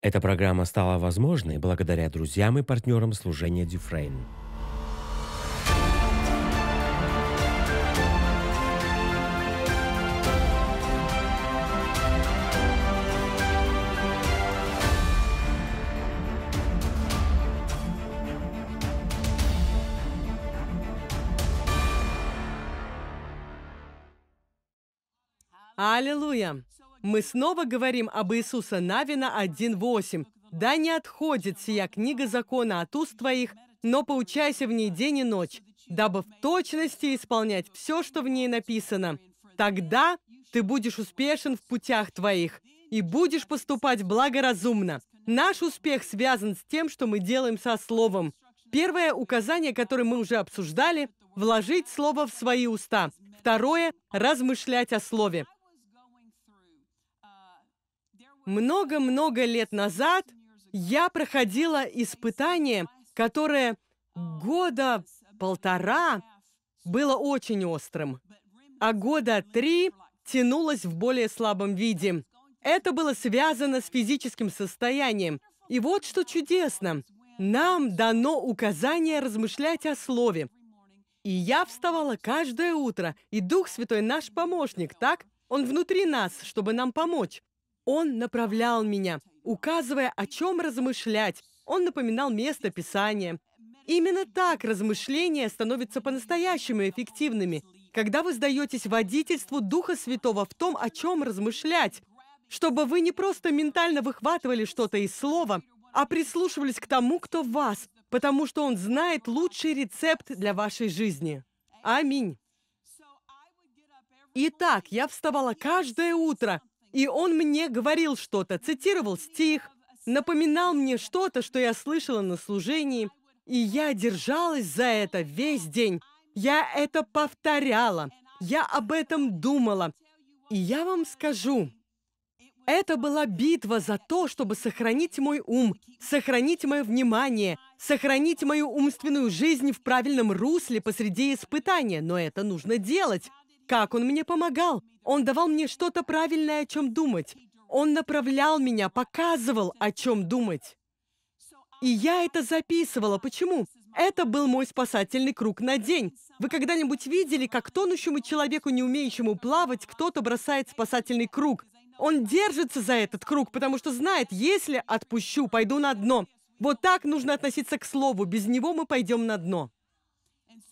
Эта программа стала возможной благодаря друзьям и партнерам служения Дюфрейн. Аллилуйя! Мы снова говорим об Иисуса Навина 1.8. «Да не отходит сия книга закона от уст твоих, но поучайся в ней день и ночь, дабы в точности исполнять все, что в ней написано. Тогда ты будешь успешен в путях твоих и будешь поступать благоразумно. Наш успех связан с тем, что мы делаем со словом. Первое указание, которое мы уже обсуждали, вложить слово в свои уста. Второе – размышлять о слове. Много-много лет назад я проходила испытание, которое года полтора было очень острым, а года три тянулось в более слабом виде. Это было связано с физическим состоянием. И вот что чудесно. Нам дано указание размышлять о слове. И я вставала каждое утро, и Дух Святой наш помощник, так? Он внутри нас, чтобы нам помочь. Он направлял меня, указывая, о чем размышлять. Он напоминал место Писания. Именно так размышления становятся по-настоящему эффективными, когда вы сдаетесь водительству Духа Святого в том, о чем размышлять, чтобы вы не просто ментально выхватывали что-то из слова, а прислушивались к тому, кто в вас, потому что он знает лучший рецепт для вашей жизни. Аминь. Итак, я вставала каждое утро, и он мне говорил что-то, цитировал стих, напоминал мне что-то, что я слышала на служении. И я держалась за это весь день. Я это повторяла. Я об этом думала. И я вам скажу, это была битва за то, чтобы сохранить мой ум, сохранить мое внимание, сохранить мою умственную жизнь в правильном русле посреди испытания. Но это нужно делать. Как он мне помогал? Он давал мне что-то правильное, о чем думать. Он направлял меня, показывал, о чем думать. И я это записывала. Почему? Это был мой спасательный круг на день. Вы когда-нибудь видели, как тонущему человеку, не умеющему плавать, кто-то бросает спасательный круг? Он держится за этот круг, потому что знает, если отпущу, пойду на дно. Вот так нужно относиться к слову. Без него мы пойдем на дно.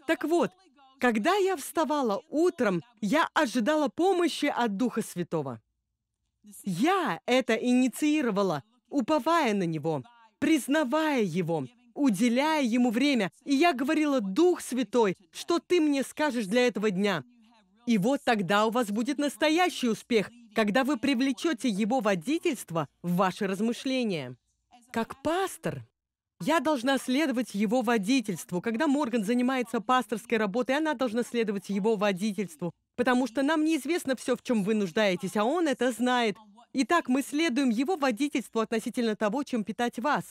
Так вот, когда я вставала утром, я ожидала помощи от Духа Святого. Я это инициировала, уповая на Него, признавая Его, уделяя Ему время. И я говорила, «Дух Святой, что Ты мне скажешь для этого дня?» И вот тогда у вас будет настоящий успех, когда вы привлечете Его водительство в ваши размышления. Как пастор, я должна следовать его водительству. Когда Морган занимается пасторской работой, она должна следовать его водительству, потому что нам неизвестно все, в чем вы нуждаетесь, а он это знает. Итак, мы следуем его водительству относительно того, чем питать вас.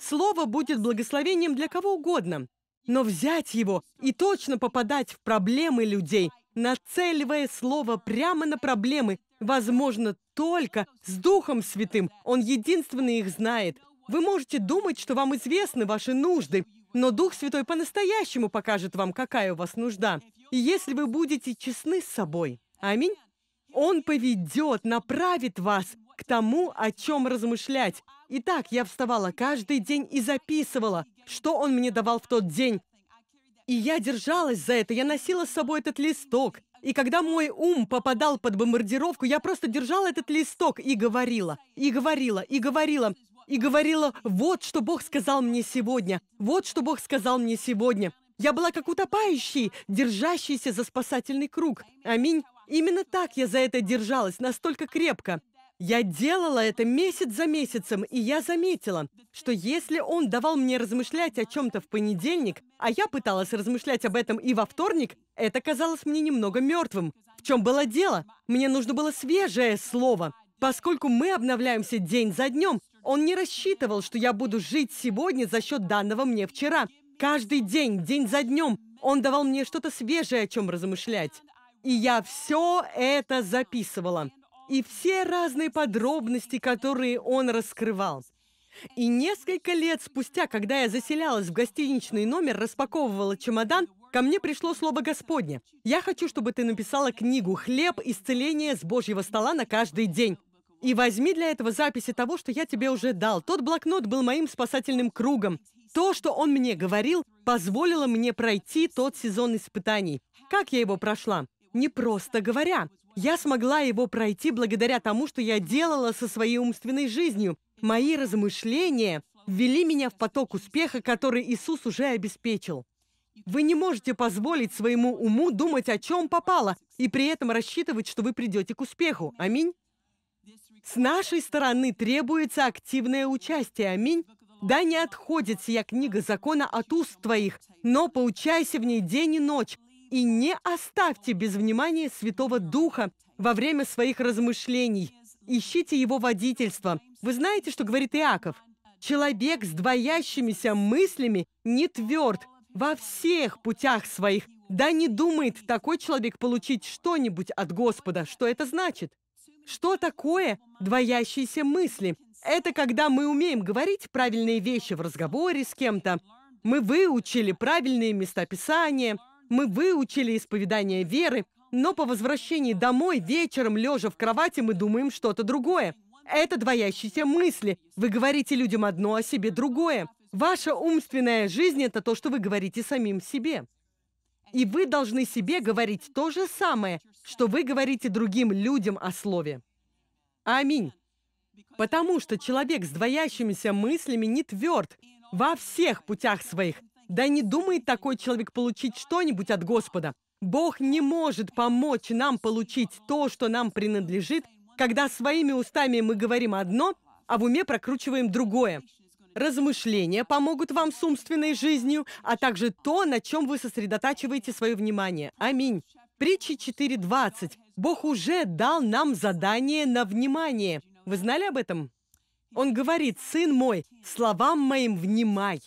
Слово будет благословением для кого угодно, но взять его и точно попадать в проблемы людей, нацеливая слово прямо на проблемы, возможно только с Духом Святым. Он единственный их знает. Вы можете думать, что вам известны ваши нужды, но Дух Святой по-настоящему покажет вам, какая у вас нужда. И если вы будете честны с собой, аминь, Он поведет, направит вас к тому, о чем размышлять. Итак, я вставала каждый день и записывала, что Он мне давал в тот день. И я держалась за это, я носила с собой этот листок. И когда мой ум попадал под бомбардировку, я просто держала этот листок и говорила, и говорила, и говорила и говорила, вот что Бог сказал мне сегодня, вот что Бог сказал мне сегодня. Я была как утопающий, держащийся за спасательный круг. Аминь. Именно так я за это держалась, настолько крепко. Я делала это месяц за месяцем, и я заметила, что если он давал мне размышлять о чем-то в понедельник, а я пыталась размышлять об этом и во вторник, это казалось мне немного мертвым. В чем было дело? Мне нужно было свежее слово. Поскольку мы обновляемся день за днем, он не рассчитывал, что я буду жить сегодня за счет данного мне вчера. Каждый день, день за днем, он давал мне что-то свежее, о чем размышлять. И я все это записывала. И все разные подробности, которые он раскрывал. И несколько лет спустя, когда я заселялась в гостиничный номер, распаковывала чемодан, ко мне пришло слово Господне. «Я хочу, чтобы ты написала книгу «Хлеб. Исцеление с Божьего стола на каждый день». И возьми для этого записи того, что я тебе уже дал. Тот блокнот был моим спасательным кругом. То, что он мне говорил, позволило мне пройти тот сезон испытаний. Как я его прошла? Не просто говоря. Я смогла его пройти благодаря тому, что я делала со своей умственной жизнью. Мои размышления ввели меня в поток успеха, который Иисус уже обеспечил. Вы не можете позволить своему уму думать, о чем попало, и при этом рассчитывать, что вы придете к успеху. Аминь. С нашей стороны требуется активное участие. Аминь. Да не отходит сия книга закона от уст твоих, но поучайся в ней день и ночь, и не оставьте без внимания Святого Духа во время своих размышлений. Ищите его водительство. Вы знаете, что говорит Иаков? Человек с двоящимися мыслями не тверд во всех путях своих. Да не думает такой человек получить что-нибудь от Господа. Что это значит? Что такое двоящиеся мысли? Это когда мы умеем говорить правильные вещи в разговоре с кем-то. Мы выучили правильные местописания, мы выучили исповедание веры, но по возвращении домой вечером, лежа в кровати, мы думаем что-то другое. Это двоящиеся мысли. Вы говорите людям одно, а себе другое. Ваша умственная жизнь – это то, что вы говорите самим себе. И вы должны себе говорить то же самое, что вы говорите другим людям о слове. Аминь. Потому что человек с двоящимися мыслями не тверд во всех путях своих. Да не думает такой человек получить что-нибудь от Господа. Бог не может помочь нам получить то, что нам принадлежит, когда своими устами мы говорим одно, а в уме прокручиваем другое. Размышления помогут вам с умственной жизнью, а также то, на чем вы сосредотачиваете свое внимание. Аминь. Притчи 4.20. Бог уже дал нам задание на внимание. Вы знали об этом? Он говорит, «Сын мой, словам моим внимай,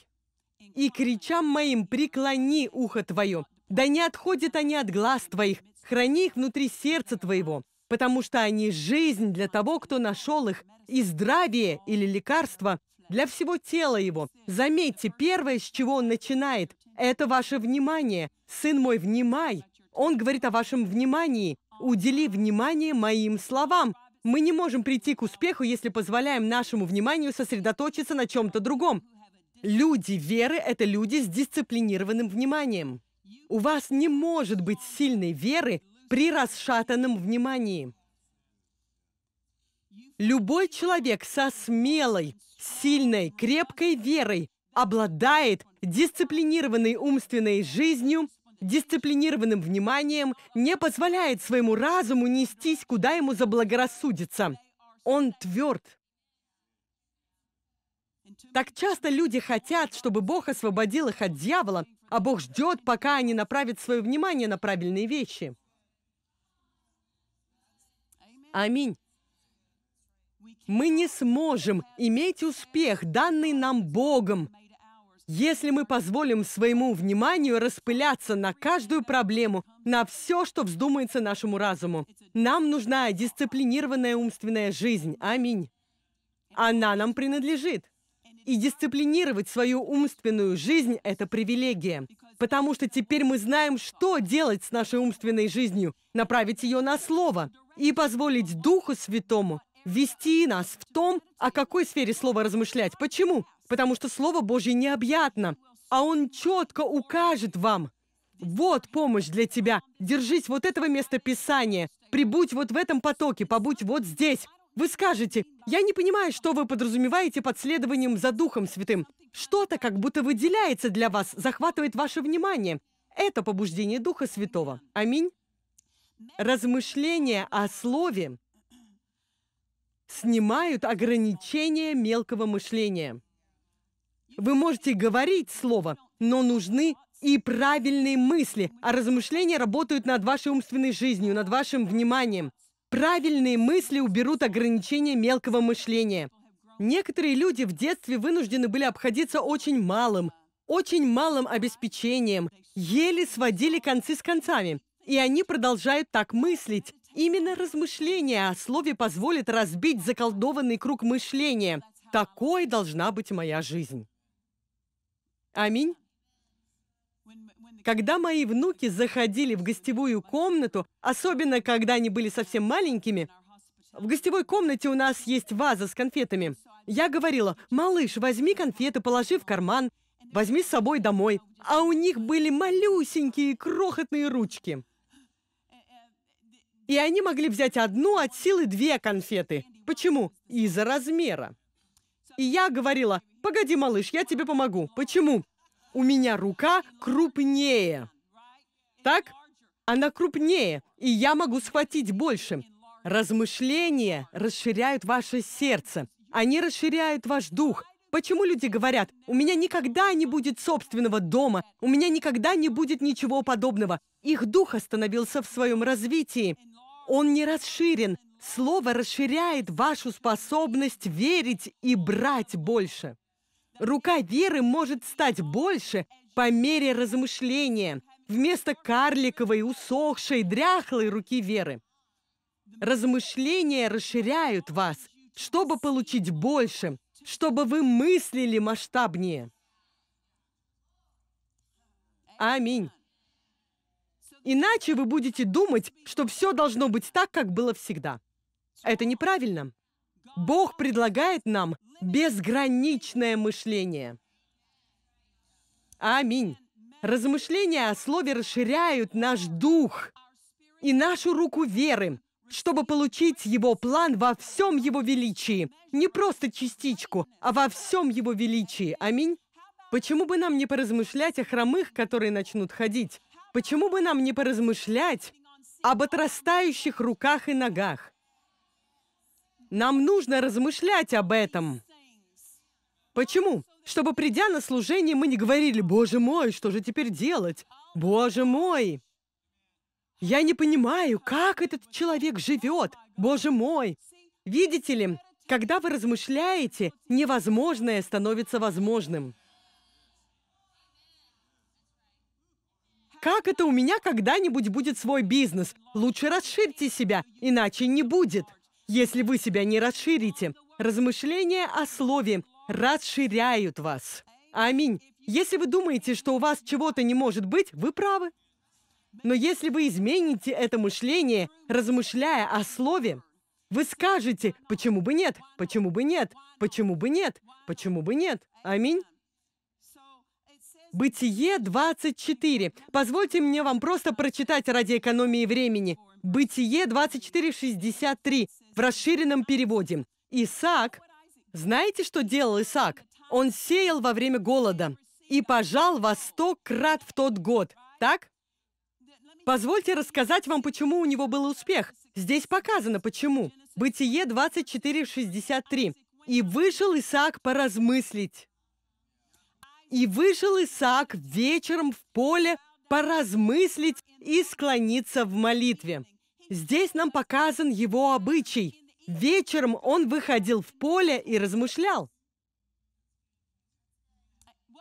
и кричам моим преклони ухо твое, да не отходят они от глаз твоих, храни их внутри сердца твоего, потому что они жизнь для того, кто нашел их, и здравие или лекарство для всего тела его. Заметьте, первое, с чего он начинает, это ваше внимание. Сын мой, внимай, он говорит о вашем внимании. Удели внимание моим словам. Мы не можем прийти к успеху, если позволяем нашему вниманию сосредоточиться на чем-то другом. Люди веры — это люди с дисциплинированным вниманием. У вас не может быть сильной веры при расшатанном внимании. Любой человек со смелой, сильной, крепкой верой обладает дисциплинированной умственной жизнью, дисциплинированным вниманием не позволяет своему разуму нестись, куда ему заблагорассудится. Он тверд. Так часто люди хотят, чтобы Бог освободил их от дьявола, а Бог ждет, пока они направят свое внимание на правильные вещи. Аминь. Мы не сможем иметь успех, данный нам Богом, если мы позволим своему вниманию распыляться на каждую проблему, на все, что вздумается нашему разуму, нам нужна дисциплинированная умственная жизнь. Аминь. Она нам принадлежит. И дисциплинировать свою умственную жизнь – это привилегия, потому что теперь мы знаем, что делать с нашей умственной жизнью, направить ее на Слово и позволить Духу Святому вести нас в том, о какой сфере слова размышлять. Почему? потому что Слово Божье необъятно, а Он четко укажет вам. Вот помощь для тебя. Держись вот этого места Писания. Прибудь вот в этом потоке, побудь вот здесь. Вы скажете, я не понимаю, что вы подразумеваете под следованием за Духом Святым. Что-то как будто выделяется для вас, захватывает ваше внимание. Это побуждение Духа Святого. Аминь. Размышления о Слове снимают ограничения мелкого мышления. Вы можете говорить слово, но нужны и правильные мысли, а размышления работают над вашей умственной жизнью, над вашим вниманием. Правильные мысли уберут ограничения мелкого мышления. Некоторые люди в детстве вынуждены были обходиться очень малым, очень малым обеспечением, еле сводили концы с концами. И они продолжают так мыслить. Именно размышление о слове позволит разбить заколдованный круг мышления. Такой должна быть моя жизнь. Аминь. Когда мои внуки заходили в гостевую комнату, особенно когда они были совсем маленькими, в гостевой комнате у нас есть ваза с конфетами. Я говорила, малыш, возьми конфеты, положи в карман, возьми с собой домой. А у них были малюсенькие крохотные ручки. И они могли взять одну, от силы две конфеты. Почему? Из-за размера. И я говорила, Погоди, малыш, я тебе помогу. Почему? У меня рука крупнее. Так? Она крупнее, и я могу схватить больше. Размышления расширяют ваше сердце. Они расширяют ваш дух. Почему люди говорят, у меня никогда не будет собственного дома, у меня никогда не будет ничего подобного? Их дух остановился в своем развитии. Он не расширен. Слово расширяет вашу способность верить и брать больше. Рука веры может стать больше по мере размышления вместо карликовой, усохшей, дряхлой руки веры. Размышления расширяют вас, чтобы получить больше, чтобы вы мыслили масштабнее. Аминь. Иначе вы будете думать, что все должно быть так, как было всегда. Это неправильно. Бог предлагает нам безграничное мышление. Аминь. Размышления о Слове расширяют наш дух и нашу руку веры, чтобы получить Его план во всем Его величии. Не просто частичку, а во всем Его величии. Аминь. Почему бы нам не поразмышлять о хромых, которые начнут ходить? Почему бы нам не поразмышлять об отрастающих руках и ногах? Нам нужно размышлять об этом. Почему? Чтобы, придя на служение, мы не говорили, «Боже мой, что же теперь делать? Боже мой!» Я не понимаю, как этот человек живет. Боже мой! Видите ли, когда вы размышляете, невозможное становится возможным. Как это у меня когда-нибудь будет свой бизнес? Лучше расширьте себя, иначе не будет. Если вы себя не расширите, размышления о слове расширяют вас. Аминь. Если вы думаете, что у вас чего-то не может быть, вы правы. Но если вы измените это мышление, размышляя о слове, вы скажете, почему бы нет, почему бы нет, почему бы нет, почему бы нет. Аминь. Бытие 24. Позвольте мне вам просто прочитать ради экономии времени. Бытие 24, 63 в расширенном переводе. Исаак, знаете, что делал Исаак? Он сеял во время голода и пожал во сто крат в тот год. Так? Позвольте рассказать вам, почему у него был успех. Здесь показано, почему. Бытие 24:63. «И вышел Исаак поразмыслить». «И вышел Исаак вечером в поле поразмыслить и склониться в молитве». Здесь нам показан его обычай. Вечером он выходил в поле и размышлял.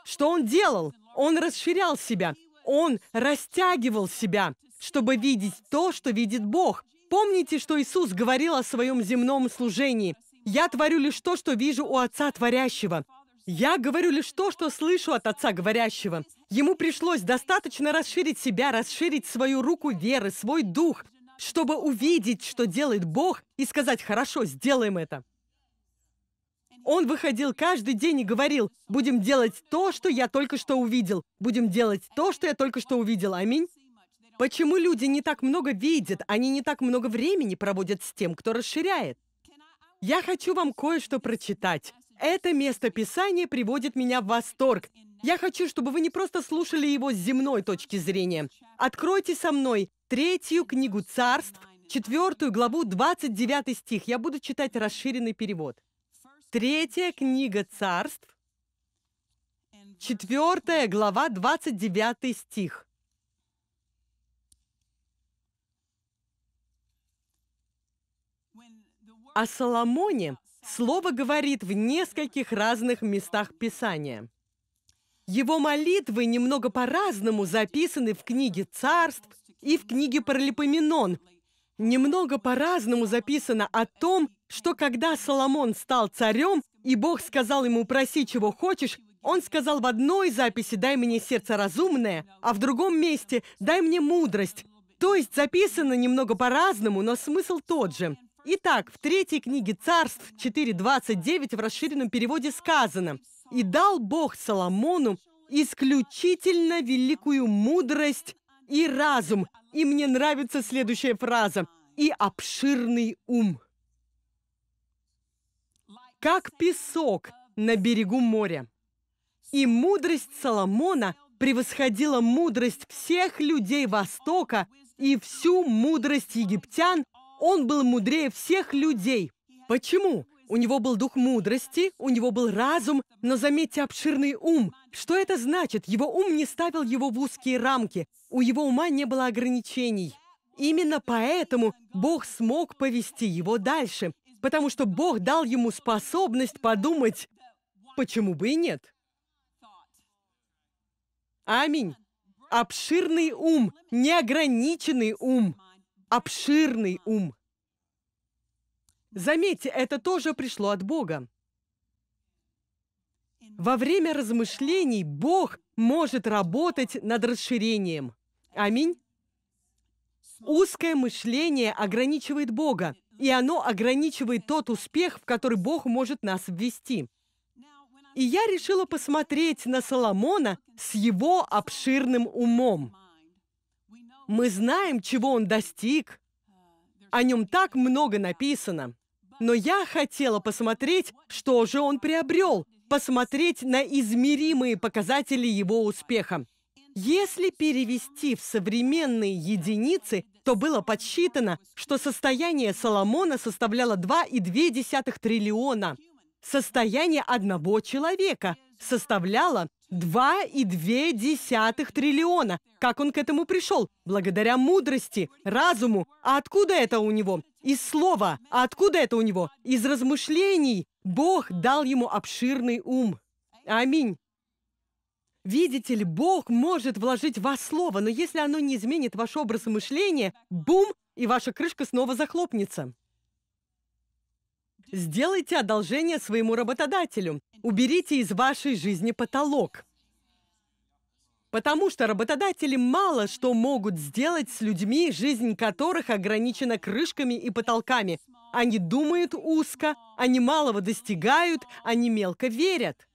Что он делал? Он расширял себя. Он растягивал себя, чтобы видеть то, что видит Бог. Помните, что Иисус говорил о своем земном служении. «Я творю лишь то, что вижу у Отца Творящего». Я говорю лишь то, что слышу от Отца Говорящего. Ему пришлось достаточно расширить себя, расширить свою руку веры, свой дух – чтобы увидеть, что делает Бог, и сказать, хорошо, сделаем это. Он выходил каждый день и говорил, будем делать то, что я только что увидел, будем делать то, что я только что увидел. Аминь. Почему люди не так много видят, они не так много времени проводят с тем, кто расширяет? Я хочу вам кое-что прочитать. Это место Писания приводит меня в восторг. Я хочу, чтобы вы не просто слушали его с земной точки зрения. Откройте со мной третью книгу царств, четвертую главу, 29 стих. Я буду читать расширенный перевод. Третья книга царств, четвертая глава, 29 стих. О Соломоне слово говорит в нескольких разных местах Писания – его молитвы немного по-разному записаны в книге «Царств» и в книге «Паралипоменон». Немного по-разному записано о том, что когда Соломон стал царем, и Бог сказал ему «проси, чего хочешь», он сказал в одной записи «дай мне сердце разумное», а в другом месте «дай мне мудрость». То есть записано немного по-разному, но смысл тот же. Итак, в третьей книге «Царств» 4.29 в расширенном переводе сказано – и дал Бог Соломону исключительно великую мудрость и разум. И мне нравится следующая фраза «и обширный ум». Как песок на берегу моря. И мудрость Соломона превосходила мудрость всех людей Востока и всю мудрость египтян. Он был мудрее всех людей. Почему? У него был дух мудрости, у него был разум, но, заметьте, обширный ум. Что это значит? Его ум не ставил его в узкие рамки. У его ума не было ограничений. Именно поэтому Бог смог повести его дальше, потому что Бог дал ему способность подумать, почему бы и нет. Аминь. Обширный ум, неограниченный ум, обширный ум. Заметьте, это тоже пришло от Бога. Во время размышлений Бог может работать над расширением. Аминь. Узкое мышление ограничивает Бога, и оно ограничивает тот успех, в который Бог может нас ввести. И я решила посмотреть на Соломона с его обширным умом. Мы знаем, чего он достиг. О нем так много написано. Но я хотела посмотреть, что же он приобрел, посмотреть на измеримые показатели его успеха. Если перевести в современные единицы, то было подсчитано, что состояние Соломона составляло 2,2 триллиона. Состояние одного человека – составляла 2,2 триллиона. Как он к этому пришел? Благодаря мудрости, разуму. А откуда это у него? Из слова. А откуда это у него? Из размышлений. Бог дал ему обширный ум. Аминь. Видите ли, Бог может вложить в вас слово, но если оно не изменит ваш образ мышления, бум, и ваша крышка снова захлопнется. Сделайте одолжение своему работодателю. Уберите из вашей жизни потолок. Потому что работодатели мало что могут сделать с людьми, жизнь которых ограничена крышками и потолками. Они думают узко, они малого достигают, они мелко верят.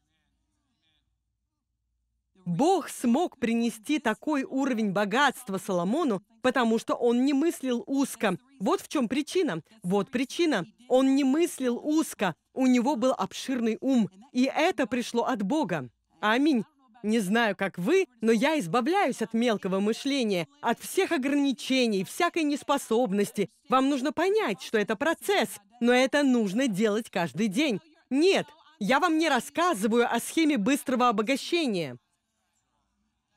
Бог смог принести такой уровень богатства Соломону, потому что он не мыслил узко. Вот в чем причина. Вот причина. Он не мыслил узко. У него был обширный ум. И это пришло от Бога. Аминь. Не знаю, как вы, но я избавляюсь от мелкого мышления, от всех ограничений, всякой неспособности. Вам нужно понять, что это процесс, но это нужно делать каждый день. Нет, я вам не рассказываю о схеме быстрого обогащения.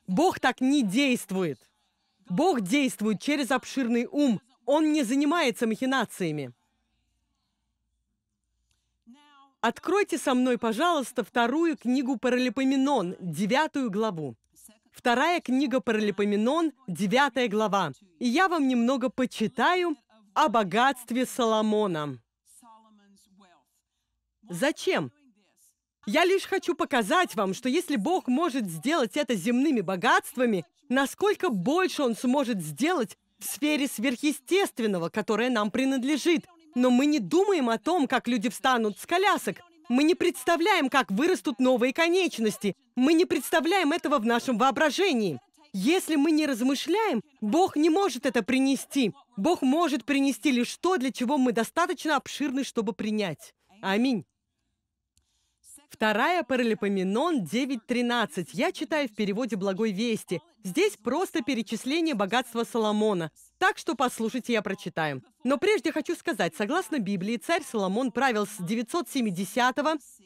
Бог так не действует. Бог действует через обширный ум. Он не занимается махинациями. Откройте со мной, пожалуйста, вторую книгу Паралипоменон, девятую главу. Вторая книга Паралипоменон, девятая глава. И я вам немного почитаю о богатстве Соломона. Зачем? Я лишь хочу показать вам, что если Бог может сделать это земными богатствами, насколько больше Он сможет сделать в сфере сверхъестественного, которое нам принадлежит. Но мы не думаем о том, как люди встанут с колясок. Мы не представляем, как вырастут новые конечности. Мы не представляем этого в нашем воображении. Если мы не размышляем, Бог не может это принести. Бог может принести лишь то, для чего мы достаточно обширны, чтобы принять. Аминь. Вторая Паралипоменон 9.13. Я читаю в переводе «Благой вести». Здесь просто перечисление богатства Соломона. Так что послушайте, я прочитаю. Но прежде хочу сказать, согласно Библии, царь Соломон правил с 970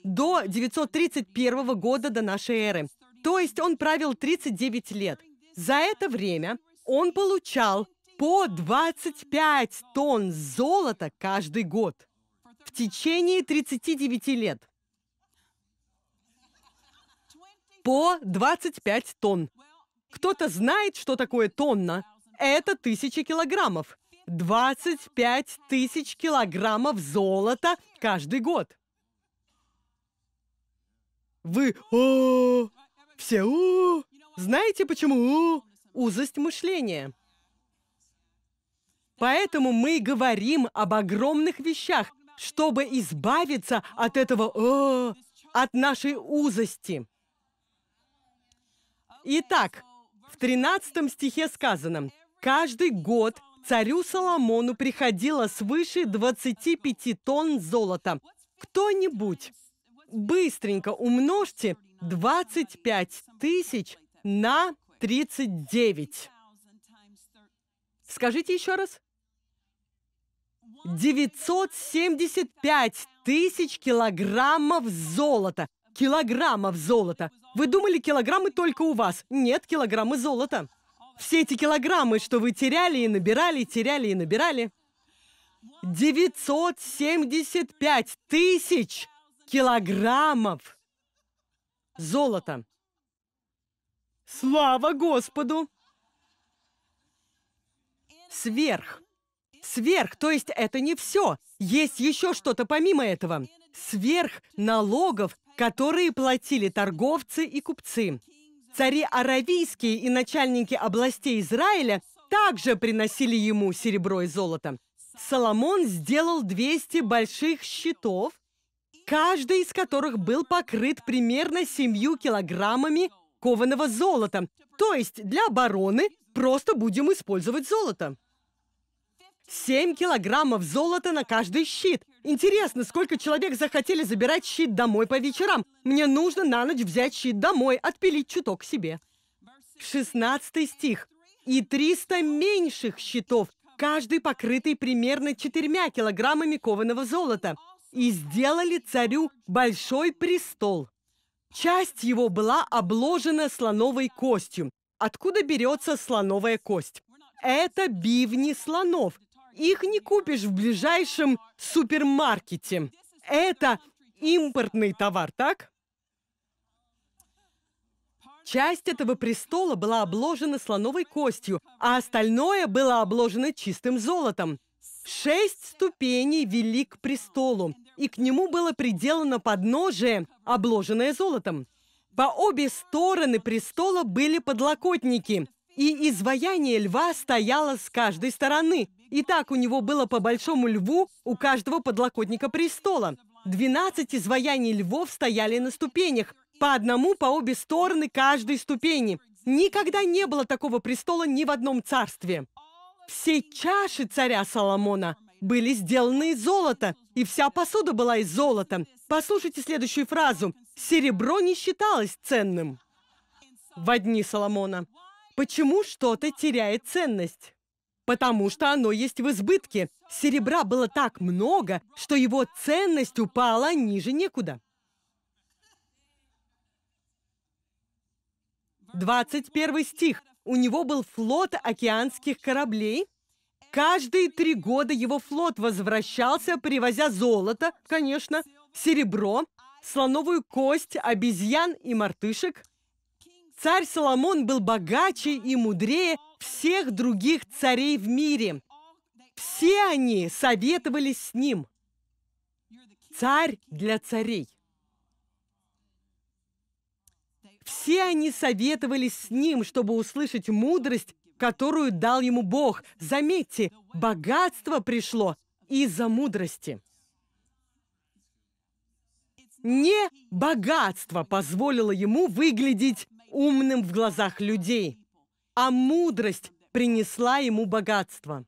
до 931 года до нашей эры. То есть он правил 39 лет. За это время он получал по 25 тонн золота каждый год в течение 39 лет. по 25 тонн. Кто-то знает, что такое тонна? Это тысячи килограммов. 25 тысяч килограммов золота каждый год. Вы о, -о, -о все о, -о знаете почему? О, узость мышления. Поэтому мы говорим об огромных вещах, чтобы избавиться от этого о, от нашей узости. Итак, в 13 стихе сказано, «Каждый год царю Соломону приходило свыше 25 тонн золота. Кто-нибудь, быстренько умножьте 25 тысяч на 39. Скажите еще раз. 975 тысяч килограммов золота. Килограммов золота. Вы думали, килограммы только у вас? Нет, килограммы золота. Все эти килограммы, что вы теряли и набирали, теряли и набирали. 975 тысяч килограммов золота. Слава Господу! Сверх. Сверх, то есть это не все. Есть еще что-то помимо этого. Сверх налогов которые платили торговцы и купцы. Цари аравийские и начальники областей Израиля также приносили ему серебро и золото. Соломон сделал 200 больших щитов, каждый из которых был покрыт примерно 7 килограммами кованого золота. То есть для обороны просто будем использовать золото. 7 килограммов золота на каждый щит. Интересно, сколько человек захотели забирать щит домой по вечерам? Мне нужно на ночь взять щит домой, отпилить чуток себе. 16 стих. «И 300 меньших щитов, каждый покрытый примерно четырьмя килограммами кованого золота, и сделали царю большой престол. Часть его была обложена слоновой костью. Откуда берется слоновая кость? Это бивни слонов, их не купишь в ближайшем супермаркете. Это импортный товар, так? Часть этого престола была обложена слоновой костью, а остальное было обложено чистым золотом. Шесть ступеней вели к престолу, и к нему было приделано подножие, обложенное золотом. По обе стороны престола были подлокотники, и изваяние льва стояло с каждой стороны, и так у него было по большому льву у каждого подлокотника престола. Двенадцать изваяний львов стояли на ступенях, по одному по обе стороны каждой ступени. Никогда не было такого престола ни в одном царстве. Все чаши царя Соломона были сделаны из золота, и вся посуда была из золота. Послушайте следующую фразу. «Серебро не считалось ценным» в одни Соломона. Почему что-то теряет ценность? потому что оно есть в избытке. Серебра было так много, что его ценность упала ниже некуда. 21 стих. У него был флот океанских кораблей. Каждые три года его флот возвращался, привозя золото, конечно, серебро, слоновую кость, обезьян и мартышек. Царь Соломон был богаче и мудрее, всех других царей в мире. Все они советовались с ним. Царь для царей. Все они советовались с ним, чтобы услышать мудрость, которую дал ему Бог. Заметьте, богатство пришло из-за мудрости. Не богатство позволило ему выглядеть умным в глазах людей а мудрость принесла ему богатство.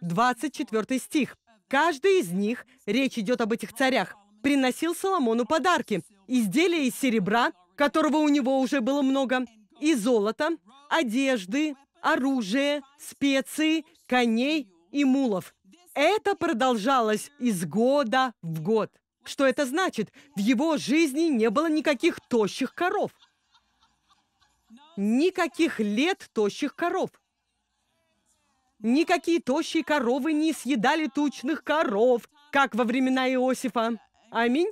24 стих. Каждый из них, речь идет об этих царях, приносил Соломону подарки, изделия из серебра, которого у него уже было много, и золота, одежды, оружие, специи, коней и мулов. Это продолжалось из года в год. Что это значит? В его жизни не было никаких тощих коров. Никаких лет тощих коров. Никакие тощие коровы не съедали тучных коров, как во времена Иосифа. Аминь.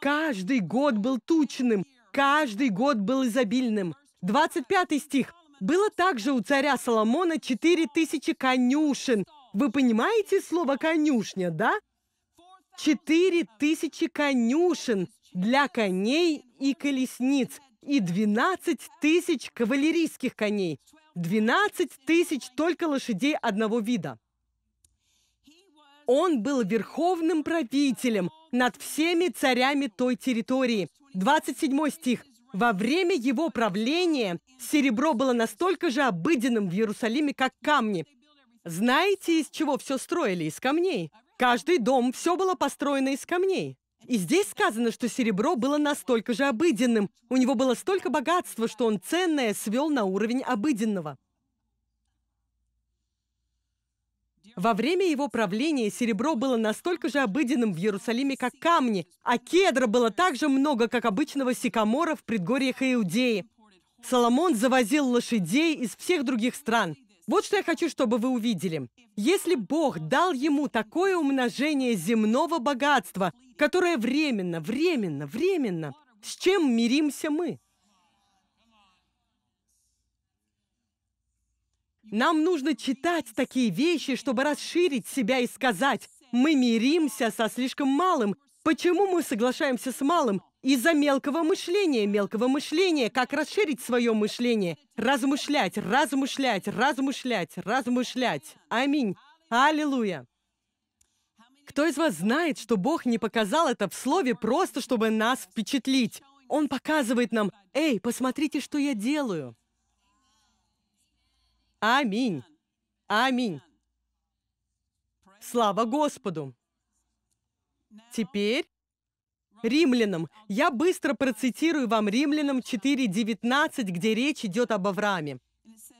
Каждый год был тучным, каждый год был изобильным. 25 стих. Было также у царя Соломона 4000 конюшен. Вы понимаете слово «конюшня», да? 4000 конюшен для коней и колесниц и 12 тысяч кавалерийских коней. 12 тысяч только лошадей одного вида. Он был верховным правителем над всеми царями той территории. 27 стих. Во время его правления серебро было настолько же обыденным в Иерусалиме, как камни. Знаете, из чего все строили? Из камней. Каждый дом, все было построено из камней. И здесь сказано, что серебро было настолько же обыденным. У него было столько богатства, что он ценное свел на уровень обыденного. Во время его правления серебро было настолько же обыденным в Иерусалиме, как камни, а кедра было так же много, как обычного сикамора в предгорьях Иудеи. Соломон завозил лошадей из всех других стран. Вот что я хочу, чтобы вы увидели. Если Бог дал ему такое умножение земного богатства, которое временно, временно, временно, с чем миримся мы. Нам нужно читать такие вещи, чтобы расширить себя и сказать, мы миримся со слишком малым, почему мы соглашаемся с малым, из-за мелкого мышления, мелкого мышления, как расширить свое мышление, размышлять, размышлять, размышлять, размышлять. Аминь. Аллилуйя. Кто из вас знает, что Бог не показал это в слове просто, чтобы нас впечатлить? Он показывает нам, «Эй, посмотрите, что я делаю». Аминь. Аминь. Слава Господу. Теперь Римлянам. Я быстро процитирую вам Римлянам 4.19, где речь идет об Аврааме.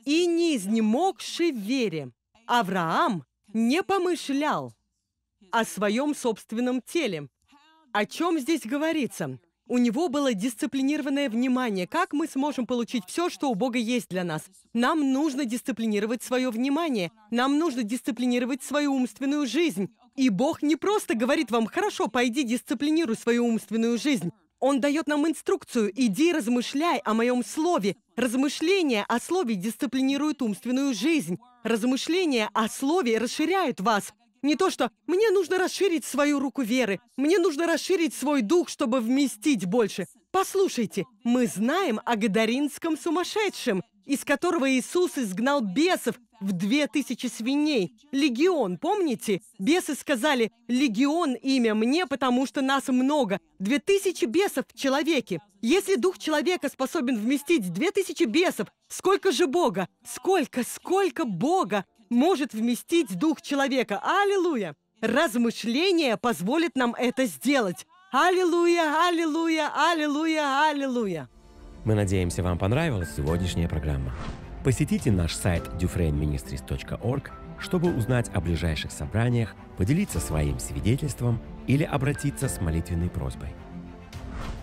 «И не изнемогший в вере, Авраам не помышлял» о своем собственном теле. О чем здесь говорится? У него было дисциплинированное внимание. Как мы сможем получить все, что у Бога есть для нас? Нам нужно дисциплинировать свое внимание. Нам нужно дисциплинировать свою умственную жизнь. И Бог не просто говорит вам, хорошо, пойди дисциплинируй свою умственную жизнь. Он дает нам инструкцию, иди размышляй о моем слове. Размышление о слове дисциплинирует умственную жизнь. Размышление о слове расширяет вас. Не то, что «мне нужно расширить свою руку веры», «мне нужно расширить свой дух, чтобы вместить больше». Послушайте, мы знаем о гадаринском сумасшедшем, из которого Иисус изгнал бесов в две тысячи свиней. Легион, помните? Бесы сказали «Легион имя мне, потому что нас много». Две тысячи бесов в человеке. Если дух человека способен вместить две тысячи бесов, сколько же Бога? Сколько, сколько Бога? может вместить дух человека. Аллилуйя! Размышление позволит нам это сделать. Аллилуйя, аллилуйя, аллилуйя, аллилуйя. Мы надеемся, вам понравилась сегодняшняя программа. Посетите наш сайт dufrainministries.org, чтобы узнать о ближайших собраниях, поделиться своим свидетельством или обратиться с молитвенной просьбой.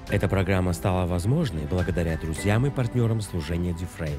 Эта программа стала возможной благодаря друзьям и партнерам служения Дюфрейн.